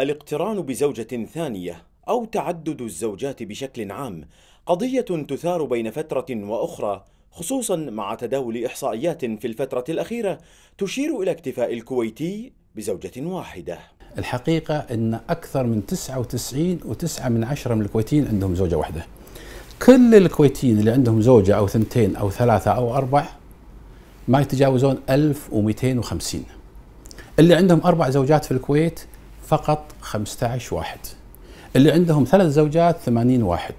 الاقتران بزوجة ثانية أو تعدد الزوجات بشكل عام قضية تثار بين فترة وأخرى خصوصا مع تداول إحصائيات في الفترة الأخيرة تشير إلى اكتفاء الكويتي بزوجة واحدة الحقيقة أن أكثر من 99 و9 من 10 من الكويتيين عندهم زوجة واحدة كل الكويتيين اللي عندهم زوجة أو ثنتين أو ثلاثة أو أربع ما يتجاوزون 1250 اللي عندهم أربع زوجات في الكويت فقط 15 واحد اللي عندهم ثلاث زوجات 80 واحد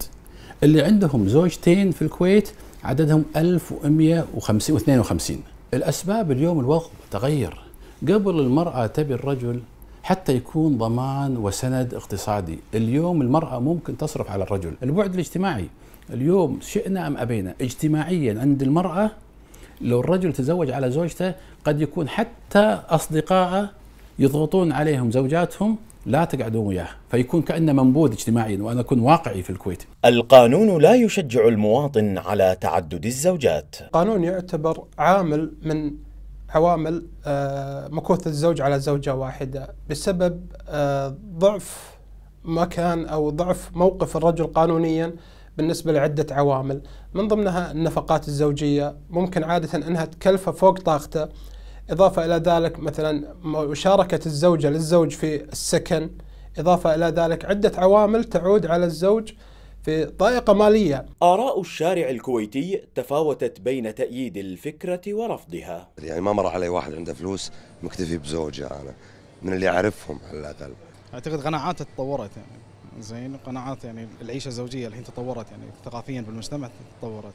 اللي عندهم زوجتين في الكويت عددهم 1152 الأسباب اليوم الوضع تغير قبل المرأة تبي الرجل حتى يكون ضمان وسند اقتصادي اليوم المرأة ممكن تصرف على الرجل البعد الاجتماعي اليوم شئنا أم أبينا اجتماعيا عند المرأة لو الرجل تزوج على زوجته قد يكون حتى أصدقائه يضغطون عليهم زوجاتهم لا تقعدون وياه فيكون كأنه منبوذ اجتماعيا وأنا أكون واقعي في الكويت القانون لا يشجع المواطن على تعدد الزوجات القانون يعتبر عامل من عوامل آه، مكوث الزوج على زوجة واحدة بسبب آه، ضعف مكان أو ضعف موقف الرجل قانونيا بالنسبة لعدة عوامل من ضمنها النفقات الزوجية ممكن عادة أنها تكلفه فوق طاقته إضافة إلى ذلك مثلا مشاركة الزوجة للزوج في السكن إضافة إلى ذلك عدة عوامل تعود على الزوج في ضائقة مالية آراء الشارع الكويتي تفاوتت بين تأييد الفكرة ورفضها يعني ما مر علي واحد عنده فلوس مكتفي بزوجة أنا من اللي أعرفهم على الأقل أعتقد قناعات تطورت يعني زين قناعات يعني العيشة الزوجية الحين تطورت يعني ثقافيا في المجتمع تطورت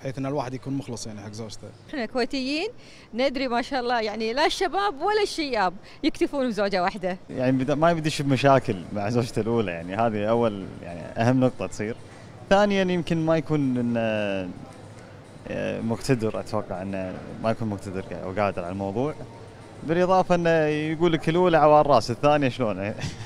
بحيث ان الواحد يكون مخلص يعني حق زوجته. احنا كويتيين ندري ما شاء الله يعني لا الشباب ولا الشياب يكتفون بزوجه واحده. يعني ما يبديش بمشاكل مع زوجته الاولى يعني هذه اول يعني اهم نقطه تصير. ثانيا يعني يمكن ما يكون انه آه، مقتدر اتوقع انه ما يكون مقتدر او قادر على الموضوع. بالاضافه انه يقول لك الاولى عوار راس الثانيه شلون